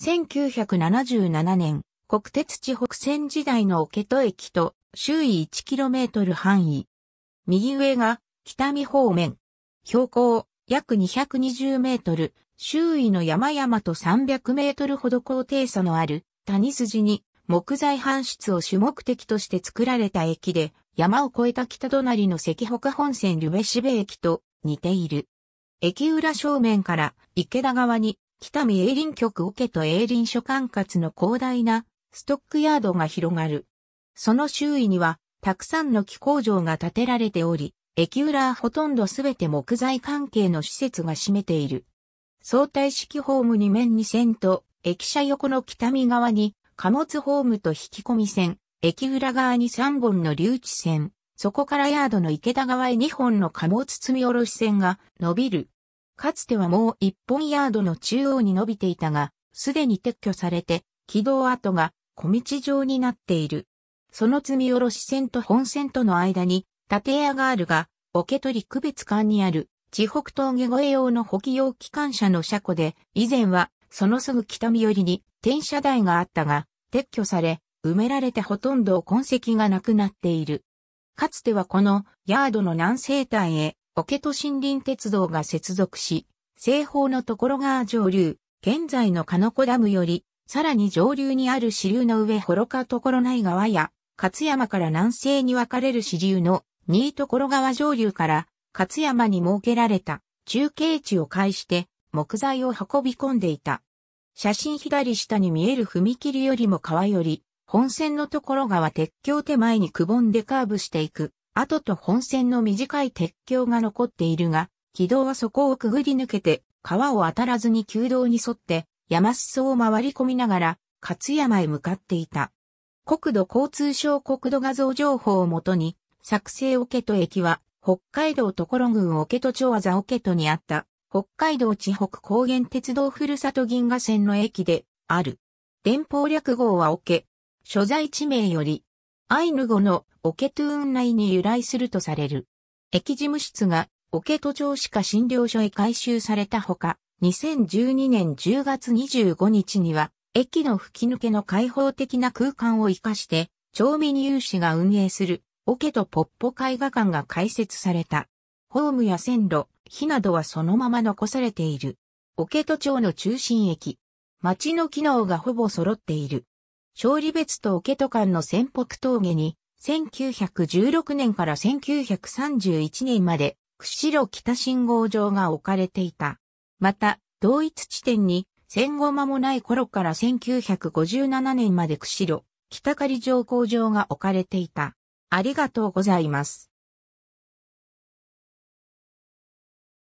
1977年、国鉄地北線時代の桶戸駅と周囲 1km 範囲。右上が北見方面。標高約220メートル、周囲の山々と300メートルほど高低差のある谷筋に木材搬出を主目的として作られた駅で、山を越えた北隣の関北本線ルベシベ駅と似ている。駅裏正面から池田側に北見営林局桶と営林所管轄の広大なストックヤードが広がる。その周囲には、たくさんの機工場が建てられており、駅裏はほとんどすべて木材関係の施設が占めている。相対式ホーム2面2線と、駅舎横の北見側に、貨物ホームと引き込み線、駅裏側に3本の留置線、そこからヤードの池田側へ2本の貨物積み下ろし線が伸びる。かつてはもう一本ヤードの中央に伸びていたが、すでに撤去されて、軌道跡が小道状になっている。その積み下ろし線と本線との間に、縦屋があるが、桶取区別館にある、地北峠越え用の補給用機関車の車庫で、以前は、そのすぐ北見寄りに、転車台があったが、撤去され、埋められてほとんど痕跡がなくなっている。かつてはこのヤードの南西端へ桶ト森林鉄道が接続し、西方のところ上流、現在の鹿子ダムより、さらに上流にある支流の上幌加所内川や、勝山から南西に分かれる支流の新所川上流から勝山に設けられた中継地を介して木材を運び込んでいた。写真左下に見える踏切よりも川より、本線のところ川鉄橋手前にくぼんでカーブしていく後と本線の短い鉄橋が残っているが、軌道はそこをくぐり抜けて、川を当たらずに旧道に沿って、山裾を回り込みながら、勝山へ向かっていた。国土交通省国土画像情報をもとに、作成オケト駅は、北海道ところ郡オケト町技オケトにあった、北海道地北高原鉄道ふるさと銀河線の駅で、ある。連邦略号はオケ。所在地名より、アイヌ語のオケトゥーン内に由来するとされる。駅事務室がオケト町歯科診療所へ改修されたほか、2012年10月25日には、駅の吹き抜けの開放的な空間を活かして、町民有志が運営する、オケとポッポ絵画館が開設された。ホームや線路、火などはそのまま残されている。オケト町の中心駅。町の機能がほぼ揃っている。勝利別と桶戸間の仙北峠に、1916年から1931年まで、釧路北信号場が置かれていた。また、同一地点に、戦後間もない頃から1957年まで釧路、北狩上降場が置かれていた。ありがとうございます。